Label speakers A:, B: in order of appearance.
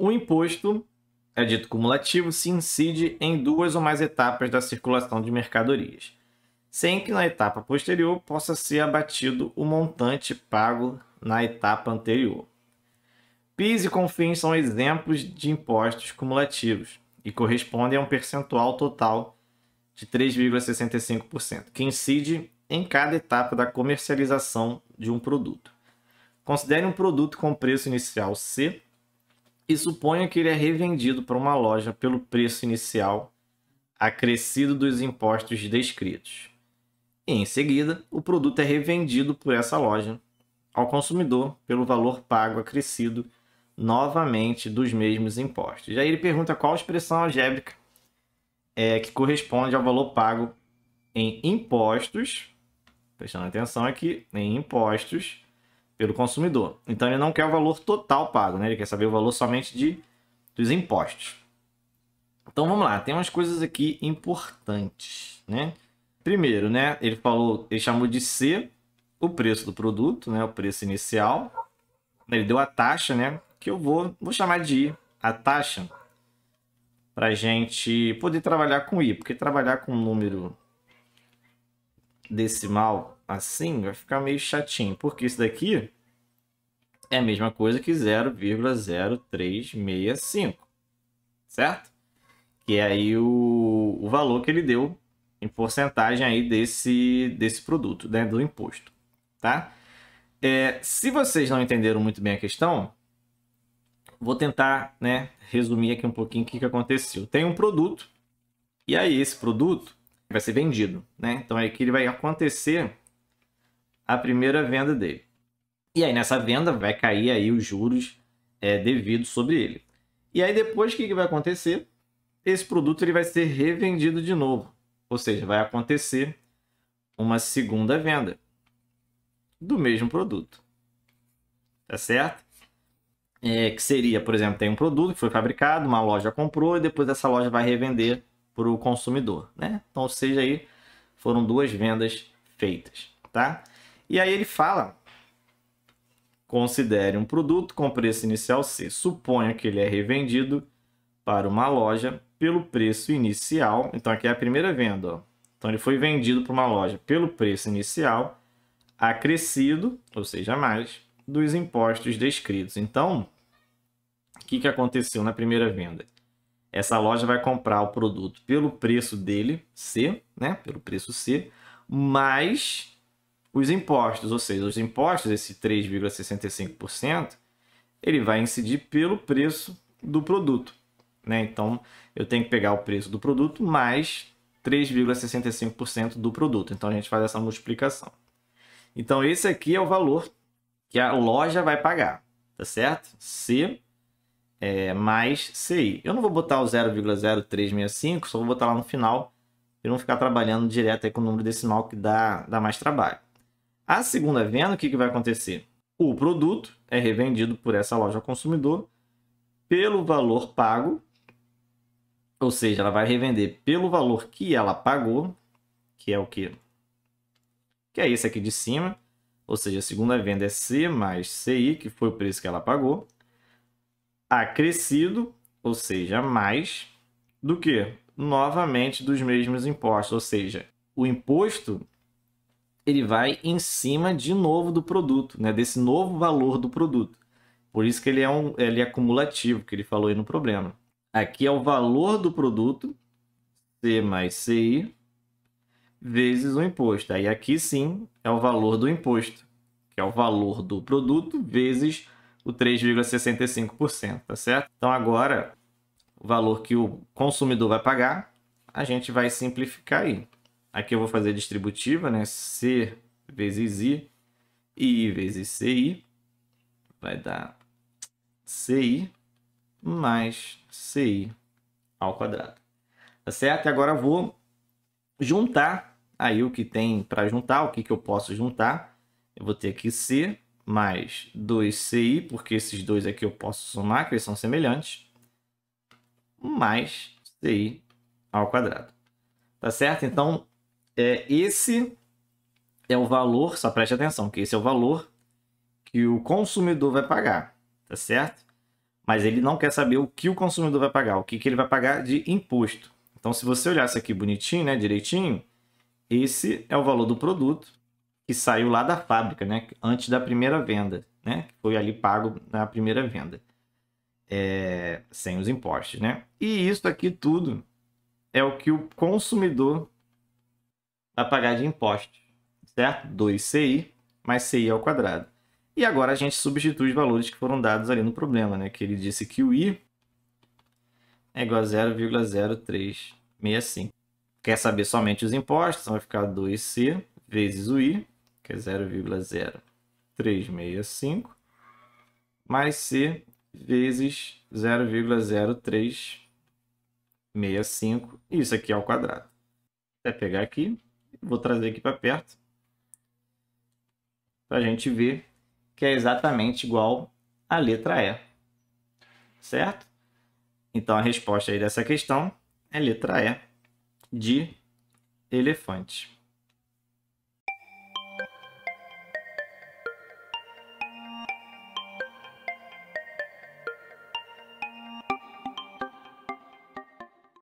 A: O imposto é dito cumulativo se incide em duas ou mais etapas da circulação de mercadorias, sem que na etapa posterior possa ser abatido o montante pago na etapa anterior. PIS e CONFINS são exemplos de impostos cumulativos e correspondem a um percentual total de 3,65%, que incide em cada etapa da comercialização de um produto. Considere um produto com preço inicial C e suponha que ele é revendido para uma loja pelo preço inicial acrescido dos impostos descritos. E em seguida, o produto é revendido por essa loja ao consumidor pelo valor pago acrescido novamente dos mesmos impostos. E aí ele pergunta qual expressão algébrica é que corresponde ao valor pago em impostos, prestando atenção aqui, em impostos pelo consumidor. Então ele não quer o valor total pago, né? Ele quer saber o valor somente de, dos impostos. Então vamos lá, tem umas coisas aqui importantes, né? Primeiro, né, ele falou, ele chamou de C o preço do produto, né, o preço inicial. Ele deu a taxa, né, que eu vou, vou chamar de I, a taxa, para gente poder trabalhar com I, porque trabalhar com um número decimal assim, vai ficar meio chatinho. Porque isso daqui é a mesma coisa que 0,0365, certo? Que é aí o, o valor que ele deu em porcentagem aí desse, desse produto, né, do imposto, tá? É, se vocês não entenderam muito bem a questão, vou tentar né, resumir aqui um pouquinho o que, que aconteceu. Tem um produto, e aí esse produto vai ser vendido, né? Então é que ele vai acontecer a primeira venda dele. E aí nessa venda vai cair aí os juros é, devidos sobre ele. E aí depois o que, que vai acontecer? Esse produto ele vai ser revendido de novo, ou seja, vai acontecer uma segunda venda do mesmo produto, tá certo? É, que seria, por exemplo, tem um produto que foi fabricado, uma loja comprou e depois essa loja vai revender para o consumidor, né? Então, ou seja, aí foram duas vendas feitas, tá? E aí ele fala: considere um produto com preço inicial C. Suponha que ele é revendido para uma loja pelo preço inicial. Então, aqui é a primeira venda, ó. Então, ele foi vendido para uma loja pelo preço inicial acrescido, ou seja, mais, dos impostos descritos. Então, o que, que aconteceu na primeira venda? essa loja vai comprar o produto pelo preço dele, C, né? Pelo preço C, mais os impostos, ou seja, os impostos, esse 3,65%, ele vai incidir pelo preço do produto. Né? Então, eu tenho que pegar o preço do produto mais 3,65% do produto. Então, a gente faz essa multiplicação. Então, esse aqui é o valor que a loja vai pagar, tá certo? C é, mais CI. Eu não vou botar o 0,0365, só vou botar lá no final para não ficar trabalhando direto aí com o número decimal que dá, dá mais trabalho. A segunda venda, o que, que vai acontecer? O produto é revendido por essa loja ao consumidor pelo valor pago, ou seja, ela vai revender pelo valor que ela pagou, que é o que? Que é esse aqui de cima, ou seja, a segunda venda é C mais CI, que foi o preço que ela pagou, acrescido, ou seja, mais, do que novamente dos mesmos impostos, ou seja, o imposto ele vai em cima de novo do produto, né? desse novo valor do produto. Por isso que ele é, um, ele é acumulativo, que ele falou aí no problema. Aqui é o valor do produto, C mais CI, vezes o imposto. Aí aqui sim é o valor do imposto, que é o valor do produto vezes o 3,65%, tá certo? Então agora, o valor que o consumidor vai pagar, a gente vai simplificar aí. Aqui eu vou fazer distributiva, né? C vezes I e I vezes CI vai dar CI mais CI ao quadrado. Tá certo? E agora eu vou juntar aí o que tem para juntar, o que, que eu posso juntar. Eu vou ter aqui C mais 2ci, porque esses dois aqui eu posso somar, que eles são semelhantes, mais ci ao quadrado. Tá certo? Então, é, esse é o valor, só preste atenção, que esse é o valor que o consumidor vai pagar, tá certo? Mas ele não quer saber o que o consumidor vai pagar, o que, que ele vai pagar de imposto. Então, se você olhar isso aqui bonitinho, né, direitinho, esse é o valor do produto que saiu lá da fábrica, né? Antes da primeira venda, né? foi ali pago na primeira venda. É, sem os impostos, né? E isso aqui tudo é o que o consumidor vai pagar de impostos, certo? 2CI mais CI ao quadrado. E agora a gente substitui os valores que foram dados ali no problema, né? Que ele disse que o I é igual a 0,0365. Quer saber somente os impostos, então vai ficar 2C vezes o I que é 0,0365, mais C vezes 0,0365, isso aqui ao quadrado. Vou pegar aqui, vou trazer aqui para perto, para a gente ver que é exatamente igual à letra E, certo? Então a resposta aí dessa questão é letra E de elefante.